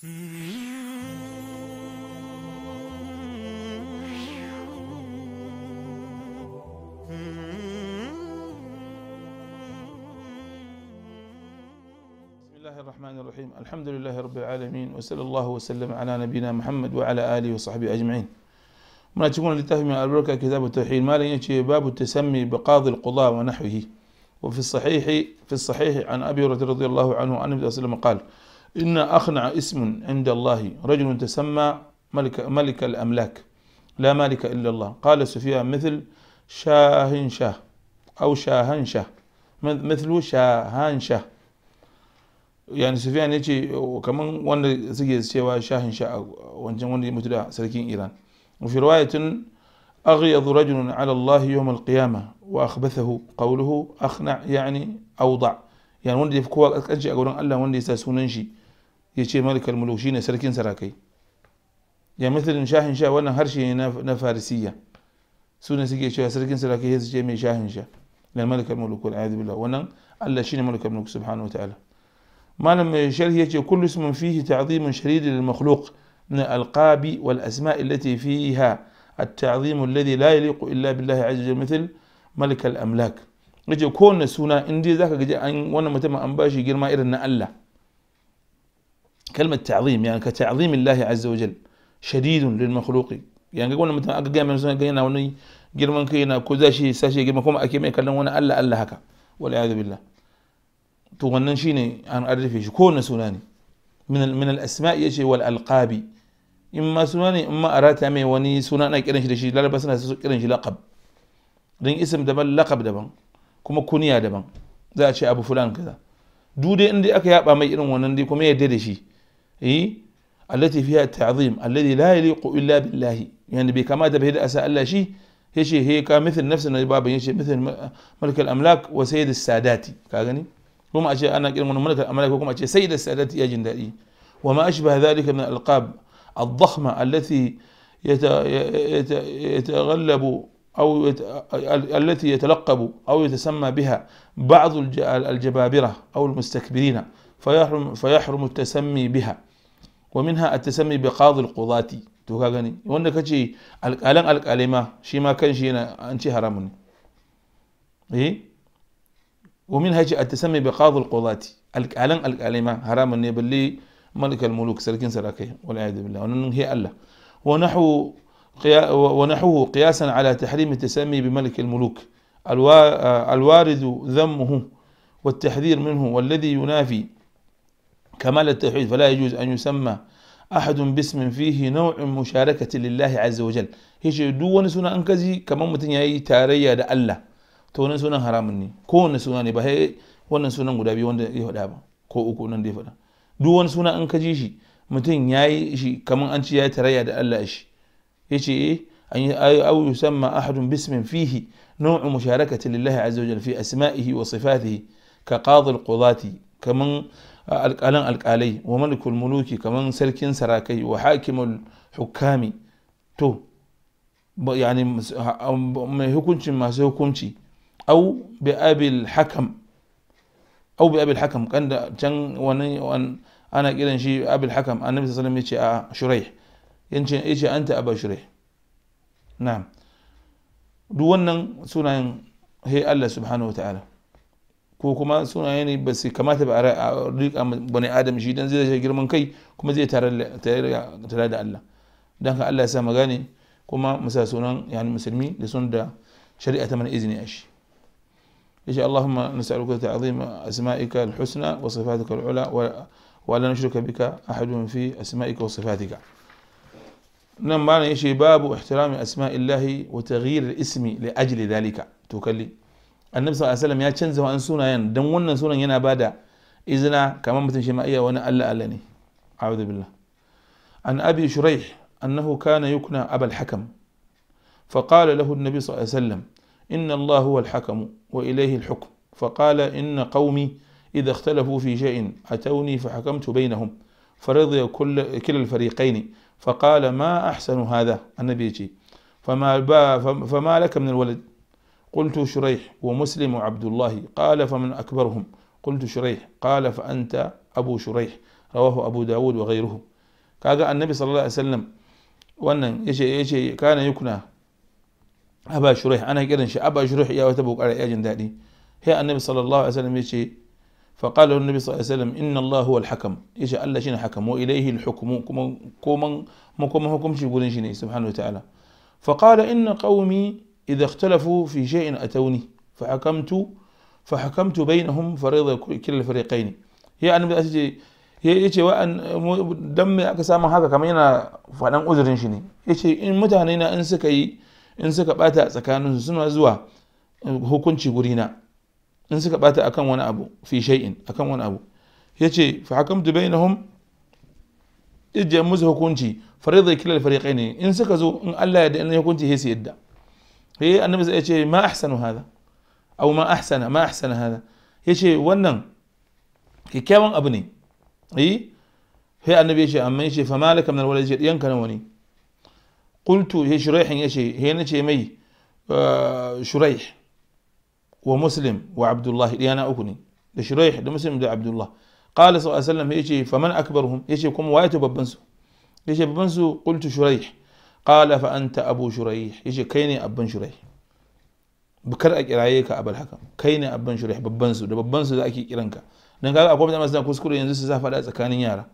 الرحمن الرحيم الحمد لله رب العالمين وصلى الله وسلم على نبينا محمد وعلى آله وصحبه أجمعين من تكون لتاه من البركة كتاب التوحيد ما لن باب التسمي بقاضي القضاء ونحوه وفي الصحيح في الصحيح عن أبي هريرة رضي الله عنه عن النبي صلى الله عليه وسلم قال إن أخنع اسم عند الله رجل تسمى ملك, ملك الأملاك لا مالك إلا الله قال سفيان مثل شاهنشة أو شاهنشة مثل شاهنشة يعني سفيان يجي وكمان وانا سجيز شوا شاهنشة وانجم وانا متلا سلكين إيران وفي رواية أغيض رجل على الله يوم القيامة وأخبثه قوله أخنع يعني أوضع يعني وندي في كوا أكنشي أقولون ألا وندي ساسوننشي يجي ملك الملوك جينا سركين سراكي يا يعني مثل شاهن شاه وانا هرشي هنا فارسية سونا سكي شاه سركين سراكي هز جيمي شاهن شاه للملك الملوك والعياذ بالله وانا الله شين ملك الملوك سبحانه وتعالى ما لم يشير يجي كل اسم فيه تعظيم شريد للمخلوق من الألقاب والأسماء التي فيها التعظيم الذي لا يليق إلا بالله عز وجل مثل ملك الأملاك يجي كون سونا اندي ذاك جاء وانا متما انباشي جيرما إرنا الله كلمة تعظيم يعني كتعظيم الله عز وجل شديد للمخلوق يعني قلنا مثلا أكا قيمة مثلا قينا وني قيرمان كينا كوزاشي ساشي قيمة كوما أكيمة كلمونا ألا ألا هكا والعياذ بالله تغنن شيني أنا أعرف شي كون سولاني من من الأسماء يشي والألقاب إما سولاني إما أرات أمي وني سولانا كيرن شي دشي لا بس أنا كيرن شي لقب دين اسم دبل لقب دبن كما كونيا دبن ذا شي أبو فلان كذا duk dai inda aka yaba mai irin wannan dai kuma ya yarda da shi إيه؟ التي فيها التعظيم الذي لا يليق إلا بالله يعني بكما تبهد الاساء الا شيء يشي هي كمثل نفس النبابة يشي مثل ملك الأملاك وسيد السادات كاغني هم أشياء أنا كلمة ملك الأملاك وكم أشياء سيد السادات يا جندائي وما أشبه ذلك من الألقاب الضخمة التي يتغلب أو يت... التي يتلقب أو يتسمى بها بعض الجبابرة أو المستكبرين فيحرم, فيحرم التسمي بها ومنها التسمي بقاضي القضاة توكا غني وانا كتشي الان الكلمة شي ما كان شي انشي هرمني ايه ومنها شي التسمي بقاضي القضاة الان الكلمة هرمني باللي ملك الملوك سلكين سراكي والعياذ بالله وانا هي الله ونحو قيا ونحوه قياسا على تحريم التسمي بملك الملوك الوارد ذمه والتحذير منه والذي ينافي كمال التوحيد فلا يجوز أن يسمى أحد باسم فيه نوع مشاركة لله عز وجل هيش دو ونسونا أنكزي كما متن يأي تاريا دا ألا تو ونسونا هرامني كو ونسونا نباهي ونسونا مدابي وند يهدابا كو أكو نندي فلا دو ونسونا أنكزي شي متن يأي شي كما أنت يأي تاريا دا ألا إشي هيش إيه أو يسمى أحد باسم فيه نوع مشاركة لله عز وجل في أسمائه وصفاته كقاضي القضاة كمن alƙalan alƙalai wa malikul muluki kamar sarkin sarakai wa hakimul hukami to yani mai hukuncin masu hukunci au bi abil hakam au bi abil hakam kan da can wani ana kiran shi abil hakam annabi sallallahu alaihi wasallam yace a shurai yace yace anta aba shurai na'am duk wannan sunayen hey Allah subhanahu wa ta'ala ko kuma suna ne ba su kamata ba a rika bani adam shi dan zai zai girman kai kuma zai tare tare da Allah dan ka Allah ya sa magane kuma musa sunan yani musulmi da sun da shari'a ta mana izini a shi insha Allahumma nas'aluka ta'zima asma'ika alhusna wa sifatika alula wa la nushrika bika ahadun fi asma'ika wa sifatika nan ma ne yace babu ihtirami asma'illahi wa taghyir al-ismi ajli dhalika to kalli annabi sallallahu alaihi wasallam ya canza wa'an sunayen dan wannan sunan yana bada izina kamar mutum shi ma iya wani Allah Allah ne a'udhu billah an abi shuraih annahu kana yukna abal hakam فقال له النبي صلى الله عليه وسلم إن الله هو الحكم وإليه الحكم فقال إن قومي إذا اختلفوا في شيء أتوني فحكمت بينهم فرضي كل كلا الفريقين فقال ما أحسن هذا النبي فما, فما لك من الولد قلت شريح ومسلم وعبد الله قال فمن أكبرهم قلت شريح قال فأنت أبو شريح رواه أبو داود وغيره قال النبي صلى الله عليه وسلم وأن يشي يشي كان يكنى أبا شريح أنا كذا شيء أبا شريح يا وتبوك على أجن ذاتي هي النبي صلى الله عليه وسلم يشي فقال له النبي صلى الله عليه وسلم إن الله هو الحكم يشي ألا شين حكم وإليه الحكم كومن كومن كومن حكم شي يقولين شيني سبحانه وتعالى فقال إن قومي إذا اختلفوا في شيء أتوني فحكمت فحكمت بينهم فريضة كلا الفريقين هي بدأت ya yace wa'an dan me aka samu haka kamar yana faɗan uzurin shi ne yace in mutane in suka yi in suka bata a tsakaninsu suna zuwa hukunci guri na in suka bata akan wani abu fi shay'in akan wani abu yace fa hakamtu bainahum yaje musu hukunci fariḍa kilal fariqaini in suka zo in Allah ya da hukunci هي النبي إيه ما أحسن هذا أو ما أحسن ما أحسن هذا هي شيء ونن هي كم أبني هي هي النبي إيه أمي شيء فما لك من الولد شيء ينكن وني قلت هي شريح هي شيء هي نشي مي آه، شريح ومسلم وعبد الله لي أنا أكوني لشريح لمسلم لعبد الله قال صلى الله عليه وسلم هي شيء فمن أكبرهم هي شيء كم وايت ببنسو هي شيء بنسو قلت شريح qala fa anta abu shuraih yace kai ne abban shuraih bukar a kiraye ka abal haka kai ne abban shuraih babban su da babban su za ake kiran ka dan kaga akwai mutane masu kuskure yanzu su sa fada tsakanin yara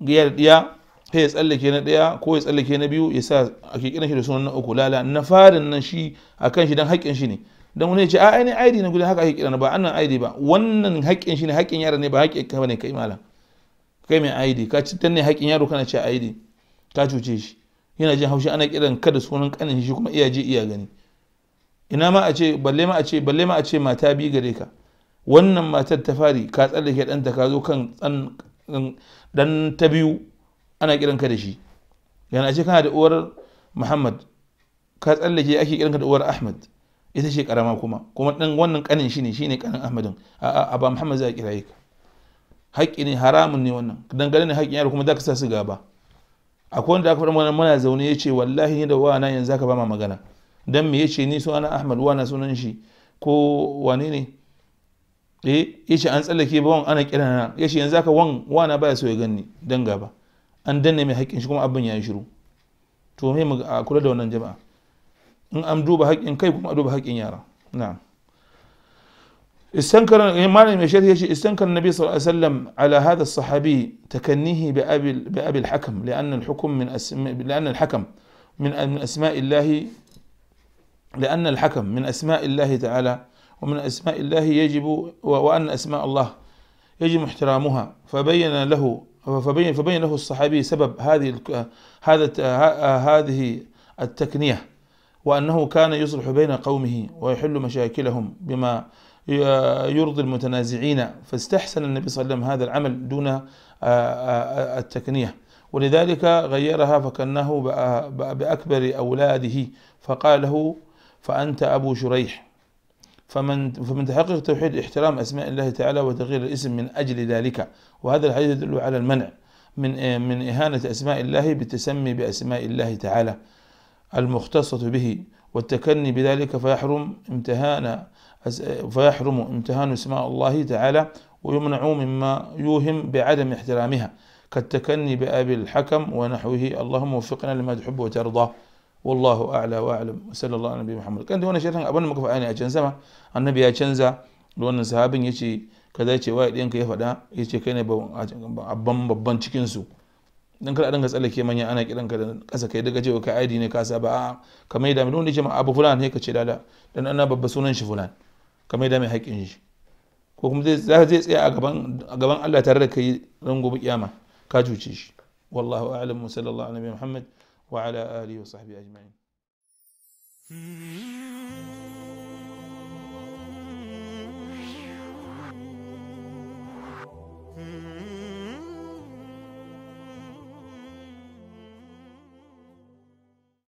ya diya ya tsallake na daya ko ya tsallake na biyu ya sa ake kiran shi da sunan na uku lala na farin nan shi akan shi dan haƙƙin shi ne dan wani ya ce a ainihin aidi na gudan haka ake kiran ba annan aidi ba wannan haƙƙin shi ne haƙƙin yara ne ba haƙƙin ka bane kai malam kai mai aidi ka ci ne haƙƙin yaro kana ce aidi ka cuce shi yana jin haushi ana kiran kada sunan kanin shi kuma iya je iya gani ina ma a ce balle ma a ce balle ma a ce mata bi gare ka wannan matar ta fari ka tsallake danta ka zo kan dan ta biyu ana kiran ka da shi yana ce kana da uwar muhammad ka tsallake ake kiran ka da uwar ahmad ita ce karama kuma kuma dan wannan kanin shi ne shi ne kanin ahmadin a ba muhammad za a kira ka haƙƙi ne haramun ne wannan dangane ne haƙƙin yaro kuma za ka sa su gaba akwai wanda aka faɗa mana muna zaune ya ce wallahi ni da wana yanzu aka ba ma magana dan me yace ni sunana Ahmad wana sunan shi ko wane ne eh yace an tsallake bawan ana kirana yace yanzu aka wan wana baya so ya ganni dan gaba an danne mai haƙƙin shi kuma abin ya yi shiru to me mu kula da wannan jama'a in an duba haƙƙin kai kuma a duba haƙƙin yara na'am استنكر ما لم يشير شيء استنكر النبي صلى الله عليه وسلم على هذا الصحابي تكنيه بأبي بأبي الحكم لأن الحكم من أسم لأن الحكم من من أسماء الله لأن الحكم من أسماء الله تعالى ومن أسماء الله يجب وأن أسماء الله يجب احترامها فبين له فبين فبين له الصحابي سبب هذه هذا هذه التكنيه وأنه كان يصلح بين قومه ويحل مشاكلهم بما يرضي المتنازعين فاستحسن النبي صلى الله عليه وسلم هذا العمل دون آه، آه، آه، التكنيه ولذلك غيرها فكنه بأكبر أولاده فقال له فأنت أبو شريح فمن فمن تحقق توحيد احترام أسماء الله تعالى وتغيير الاسم من أجل ذلك وهذا الحديث يدل على المنع من من إهانة أسماء الله بالتسمي بأسماء الله تعالى المختصة به والتكني بذلك فيحرم امتهان فيحرم امتهان اسماء الله تعالى ويمنع مما يوهم بعدم احترامها كالتكني بأبي الحكم ونحوه اللهم وفقنا لما تحب وترضى والله أعلى وأعلم صلى الله على النبي محمد كان دون شيء أبن مكفى أني أجنزة النبي أجنزة لو أن سهاب كذا يشي وايد ينك يفدا يشي كيني ببن ببن تشكنسو dan kada dan gatsalle ke ana kiran ka da kasa kai daga cewa ka aidi ne ka saba a kamar yadda mun ne ce abu fulan ne ka ce dan ana babba sunan shi fulan kamar da mai haƙƙin shi ko kuma zai tsaya a gaban Allah tare da kai ran gobe kiyama ka cuce shi wallahu a'lam sallallahu alaihi wa muhammad wa ala alihi wa sahbihi ajma'in